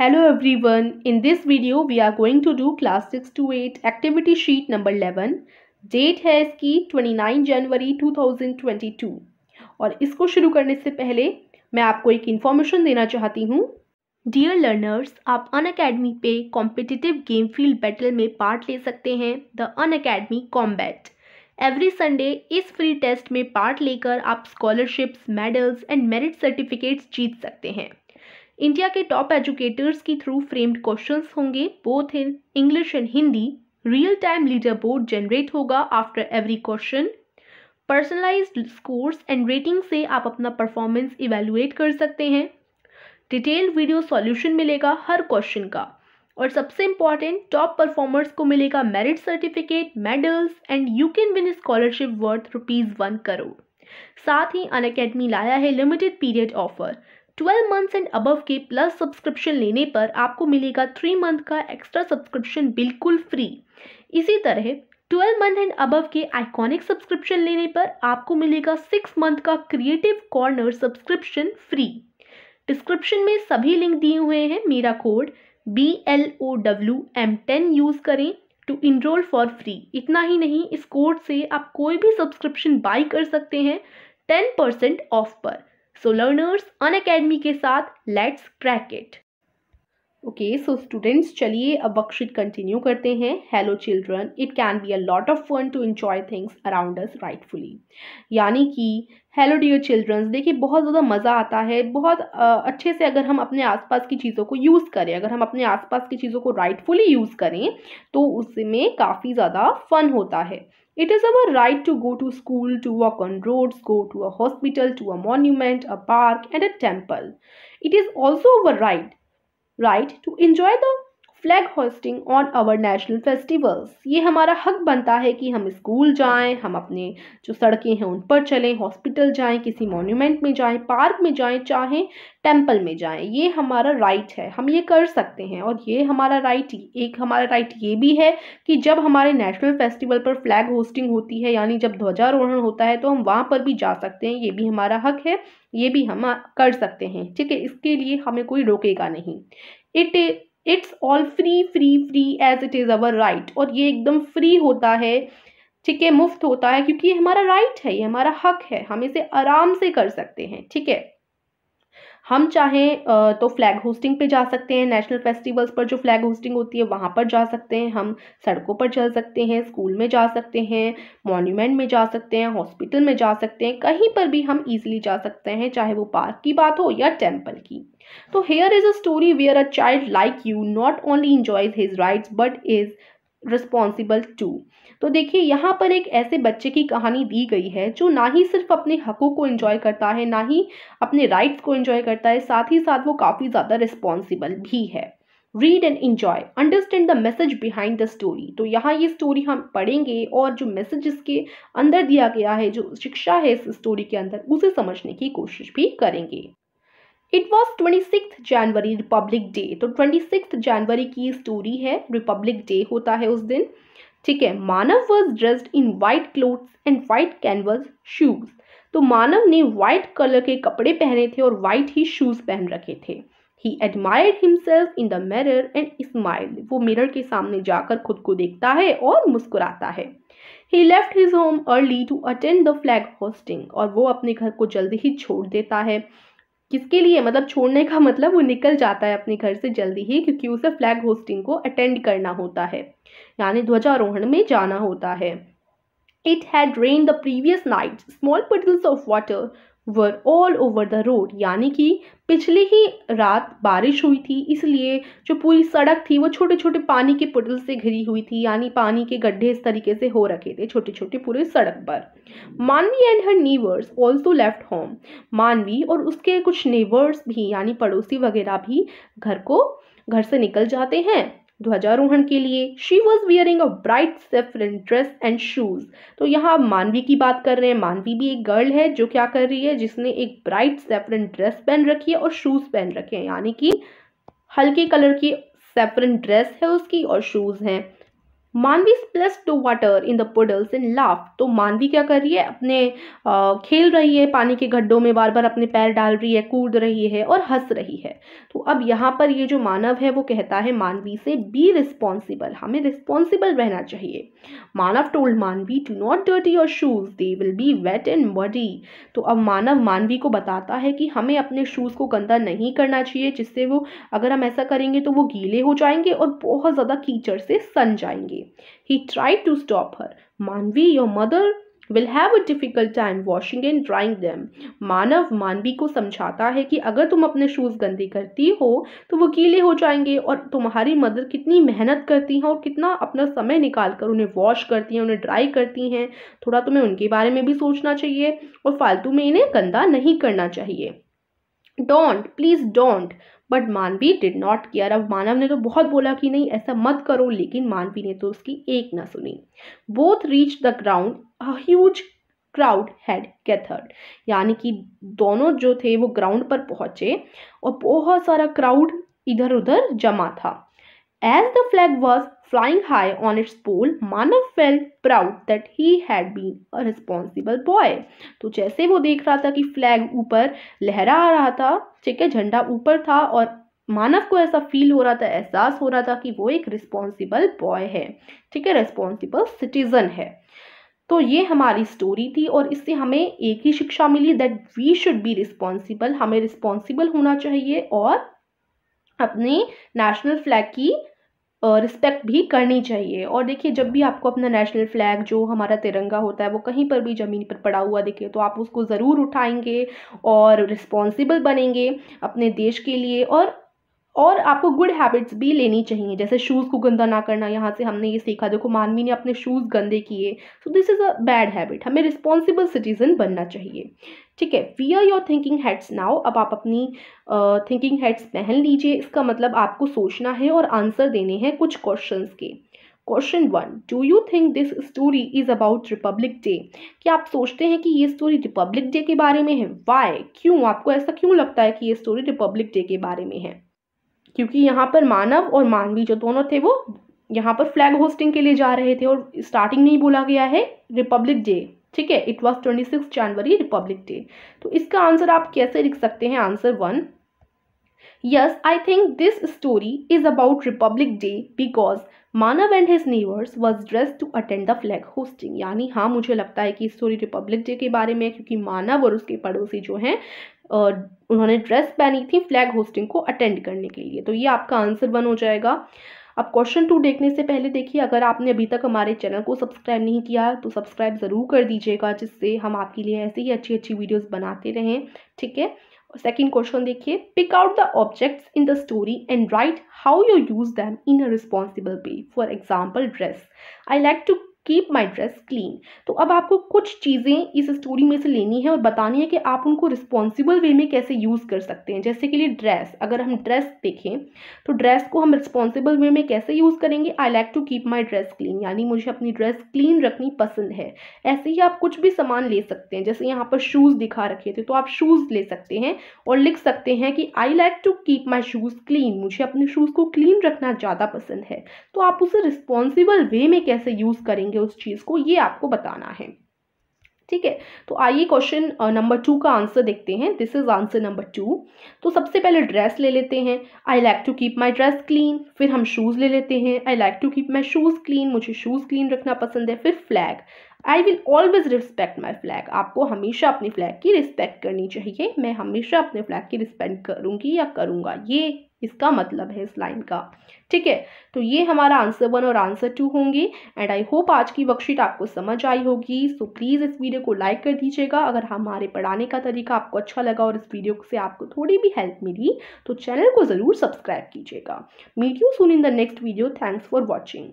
Hello everyone in this video we are going to do class six to eight activity sheet number eleven date है इसकी twenty nine January two thousand twenty two और इसको शुरू करने से पहले मैं आपको एक इन्फॉर्मेशन देना चाहती हूँ डियर लर्नर्स आप अन अकेडमी पे कॉम्पिटिटिव गेम फील्ड बैटल में पार्ट ले सकते हैं the Unacademy combat every Sunday इस फ्री टेस्ट में पार्ट लेकर आप scholarships medals and merit certificates जीत सकते हैं इंडिया के टॉप एजुकेटर्स की थ्रू फ्रेम्ड क्वेश्चंस होंगे both in English and Hindi real time leader board generate होगा after every question personalise scores and rating से आप अपना परफॉर्मेंस इवेलुएट कर सकते हैं डिटेल्ड वीडियो सॉल्यूशन मिलेगा हर क्वेश्चन का और सबसे इम्पॉर्टेंट टॉप परफॉर्मर्स को मिलेगा merit certificate medals and you can win scholarship worth rupees one crore साथ ही अन लाया है limited period offer twelve months and above के प्लस सब्सक्रिप्शन लेने पर आपको मिलेगा थ्री मंथ का एक्स्ट्रा सब्सक्रिप्शन बिल्कुल फ्री इसी तरह ट्वेल्व मंथ एंड अबव के आइकॉनिक सब्सक्रिप्शन लेने पर आपको मिलेगा सिक्स मंथ का creative corner subscription free description में सभी लिंक दिए हुए हैं मेरा code B L O W M ten use करें टू इनरोल फॉर फ्री इतना ही नहीं इस कोड से आप कोई भी सब्सक्रिप्शन बाई कर सकते हैं टेन परसेंट ऑफ पर सो लर्नर्स अन अकेडमी के साथ let's crack it okay so students चलिए अब वर्कशीट कंटिन्यू करते हैं hello children it can be a lot of fun to enjoy things around us rightfully यानी कि हेलो डियर चिल्ड्रंस देखिए बहुत ज़्यादा मज़ा आता है बहुत अच्छे से अगर हम अपने आसपास की चीज़ों को यूज़ करें अगर हम अपने आसपास की चीज़ों को राइटफुली यूज़ करें तो उसमें काफ़ी ज़्यादा फन होता है It is our right to go to school, to walk on roads, go to a hospital, to a monument, a park, and a temple. It is also our right, right to enjoy the flag hoisting on our national festivals ये हमारा हक बनता है कि हम school जाएं हम अपने जो सड़कें हैं उन पर चलें हॉस्पिटल जाएं किसी मोन्यूमेंट में जाएं पार्क में जाएं चाहे टेम्पल में जाएं ये हमारा राइट है हम ये कर सकते हैं और ये हमारा राइट एक हमारा राइट ये भी है कि जब हमारे नेशनल फेस्टिवल पर फ्लैग होस्टिंग होती है यानी जब ध्वजारोहण होता है तो हम वहाँ पर भी जा सकते हैं ये भी हमारा हक है ये भी हम कर सकते हैं ठीक है इसके लिए हमें कोई रोकेगा नहीं it it's all free free free as it is our right और ये एकदम फ्री होता है ठीक है मुफ्त होता है क्योंकि ये हमारा राइट right है ये हमारा हक है हम इसे आराम से कर सकते हैं ठीक है हम चाहें तो फ्लैग होस्टिंग पे जा सकते हैं नेशनल फेस्टिवल्स पर जो फ्लैग होस्टिंग होती है वहाँ पर जा सकते हैं हम सड़कों पर चल सकते हैं स्कूल में जा सकते हैं मॉन्यूमेंट में जा सकते हैं हॉस्पिटल में जा सकते हैं कहीं पर भी हम ईजिली जा सकते हैं चाहे वो पार्क की बात हो या टेम्पल की तो here is a story where a child like you not only enjoys his rights but is responsible to तो देखिए यहाँ पर एक ऐसे बच्चे की कहानी दी गई है जो ना ही सिर्फ अपने हकों को इन्जॉय करता है ना ही अपने राइट्स को इन्जॉय करता है साथ ही साथ वो काफ़ी ज़्यादा रिस्पॉन्सिबल भी है read and enjoy understand the message behind the story तो यहाँ ये स्टोरी हम पढ़ेंगे और जो मैसेज इसके अंदर दिया गया है जो शिक्षा है इस स्टोरी के अंदर उसे समझने की कोशिश भी करेंगे it was twenty six January republic day तो ट्वेंटी सिक्स जनवरी की स्टोरी है रिपब्लिक डे होता है उस दिन ठीक है Manav was dressed in white clothes and white canvas shoes तो मानव ने व्हाइट कलर के कपड़े पहने थे और वाइट ही शूज पहन रखे थे he admire himself in the mirror and smile वो मिरर के सामने जाकर खुद को देखता है और मुस्कुराता है he left his home early to attend the flag hosting और वो अपने घर को जल्दी ही छोड़ देता है किसके लिए मतलब छोड़ने का मतलब वो निकल जाता है अपने घर से जल्दी ही क्योंकि उसे फ्लैग होस्टिंग को अटेंड करना होता है यानी ध्वजारोहण में जाना होता है it had rain the previous night small puddles of water were all over the road यानी कि पिछली ही रात बारिश हुई थी इसलिए जो पूरी सड़क थी वो छोटे छोटे पानी के पुटल से घिरी हुई थी यानी पानी के गड्ढे इस तरीके से हो रखे थे छोटे छोटे पूरे सड़क पर Manvi and her neighbours also left home Manvi और उसके कुछ नेवर्स भी यानी पड़ोसी वगैरह भी घर को घर से निकल जाते हैं ध्वजारोहण के लिए she was wearing a bright saffron dress and shoes तो यहाँ आप मानवी की बात कर रहे हैं मानवी भी एक गर्ल है जो क्या कर रही है जिसने एक ब्राइट सेफलिन ड्रेस पहन रखी है और शूज पहन रखे हैं यानी कि हल्के कलर की सेफलिन ड्रेस है उसकी और शूज हैं Manvi splash to water in the puddles in laugh तो मानवी क्या कर रही है अपने आ, खेल रही है पानी के गड्ढों में बार बार अपने पैर डाल रही है कूद रही है और हंस रही है तो अब यहाँ पर ये जो मानव है वो कहता है मानवी से बी रिस्पॉन्सिबल हमें रिस्पॉन्सिबल रहना चाहिए Manav told Manvi to not dirty your shoes they will be wet and body तो अब मानव मानवी को बताता है कि हमें अपने शूज़ को गंदा नहीं करना चाहिए जिससे वो अगर हम ऐसा करेंगे तो वो गीले हो जाएंगे और बहुत ज़्यादा कीचड़ से सन जाएंगे away. He try to stop her Manvi your mother will have a difficult time washing and drying them Manav Manvi को समझाता है कि अगर तुम अपने शूज़ गंदे करती हो तो वो गीले हो जाएंगे और तुम्हारी मदर कितनी मेहनत करती हैं और कितना अपना समय निकाल कर उन्हें वॉश करती हैं उन्हें ड्राई करती हैं थोड़ा तुम्हें उनके बारे में भी सोचना चाहिए और फालतू में इन्हें गंदा नहीं करना चाहिए don't please don't but Manvi did not care अब मानव ने तो बहुत बोला कि नहीं ऐसा मत करो लेकिन मानवी ने तो उसकी एक ना सुनी both reach the ground a huge crowd had gathered यानी कि दोनों जो थे वो ग्राउंड पर पहुंचे और बहुत सारा क्राउड इधर उधर जमा था As the flag was flying high on its pole, Manav felt proud that he had been a responsible boy. तो जैसे वो देख रहा था कि फ्लैग ऊपर लहरा आ रहा था ठीक है झंडा ऊपर था और मानव को ऐसा फील हो रहा था एहसास हो रहा था कि वो एक रिस्पॉन्सिबल बॉय है ठीक है रिस्पॉन्सिबल सिटीजन है तो ये हमारी स्टोरी थी और इससे हमें एक ही शिक्षा मिली that we should be responsible हमें रिस्पॉन्सिबल होना चाहिए और अपनी नेशनल फ्लैग की रिस्पेक्ट भी करनी चाहिए और देखिए जब भी आपको अपना नेशनल फ्लैग जो हमारा तिरंगा होता है वो कहीं पर भी ज़मीन पर पड़ा हुआ दिखे तो आप उसको ज़रूर उठाएंगे और रिस्पॉन्सिबल बनेंगे अपने देश के लिए और और आपको गुड हैबिट्स भी लेनी चाहिए जैसे शूज़ को गंदा ना करना यहाँ से हमने ये सीखा देखो मानवी ने अपने शूज़ गंदे किए so this is a bad habit हमें रिस्पॉन्सिबल सिटीज़न बनना चाहिए ठीक है we are your thinking heads now अब आप अपनी थिंकिंग uh, हेड्स पहन लीजिए इसका मतलब आपको सोचना है और आंसर देने हैं कुछ क्वेश्चन के question one do you think this story is about republic day क्या आप सोचते हैं कि ये स्टोरी रिपब्लिक डे के बारे में है वाई क्यों आपको ऐसा क्यों लगता है कि ये स्टोरी रिपब्लिक डे के बारे में है क्योंकि यहाँ पर मानव और मानवी जो दोनों थे वो यहाँ पर फ्लैग होस्टिंग के लिए जा रहे थे और स्टार्टिंग में ही बोला गया है रिपब्लिक डे ठीक है it was twenty six January republic day तो इसका आंसर आप कैसे लिख सकते हैं answer one yes I think this story is about republic day because Manav and his neighbours was dress to attend the flag hosting यानी हाँ मुझे लगता है कि स्टोरी रिपब्लिक डे के बारे में क्योंकि मानव और उसके पड़ोसी जो हैं उन्होंने ड्रेस पहनी थी फ्लैग होस्टिंग को अटेंड करने के लिए तो ये आपका आंसर वन हो जाएगा अब क्वेश्चन टू देखने से पहले देखिए अगर आपने अभी तक हमारे चैनल को सब्सक्राइब नहीं किया तो सब्सक्राइब ज़रूर कर दीजिएगा जिससे हम आपके लिए ऐसे ही अच्छी अच्छी वीडियोज़ बनाते रहें ठीक है Second question dekhiye, pick out the objects in the story and write how you use them in a responsible way. For example, dress. I like to keep my dress clean तो अब आपको कुछ चीज़ें इस स्टोरी में से लेनी है और बतानी है कि आप उनको रिस्पॉन्सिबल वे में कैसे यूज़ कर सकते हैं जैसे के लिए ड्रेस अगर हम ड्रेस देखें तो ड्रेस को हम रिस्पॉन्सिबल वे में कैसे यूज़ करेंगे I like to keep my dress clean यानी मुझे अपनी ड्रेस क्लीन रखनी पसंद है ऐसे ही आप कुछ भी सामान ले सकते हैं जैसे यहाँ पर शूज़ दिखा रखे थे तो आप शूज़ ले सकते हैं और लिख सकते हैं कि I like to keep my shoes clean मुझे अपने शूज़ को क्लीन रखना ज़्यादा पसंद है तो आप उसे रिस्पॉन्सिबल वे में कैसे यूज़ करेंगे करेंगे उस चीज़ को ये आपको बताना है ठीक है तो आइए क्वेश्चन नंबर टू का आंसर देखते हैं this is answer number two तो सबसे पहले ड्रेस ले लेते हैं I like to keep my dress clean फिर हम शूज़ ले लेते हैं I like to keep my shoes clean मुझे शूज़ क्लीन रखना पसंद है फिर flag I will always respect my flag आपको हमेशा अपनी फ्लैग की रिस्पेक्ट करनी चाहिए मैं हमेशा अपने फ्लैग की रिस्पेक्ट करूँगी या करूँगा ये इसका मतलब है इस लाइन का ठीक है तो ये हमारा आंसर वन और आंसर टू होंगे एंड आई होप आज की वर्कशीट आपको समझ आई होगी सो प्लीज़ इस वीडियो को लाइक कर दीजिएगा अगर हमारे पढ़ाने का तरीका आपको अच्छा लगा और इस वीडियो से आपको थोड़ी भी हेल्प मिली तो चैनल को ज़रूर सब्सक्राइब कीजिएगा meet you soon in the next video thanks for watching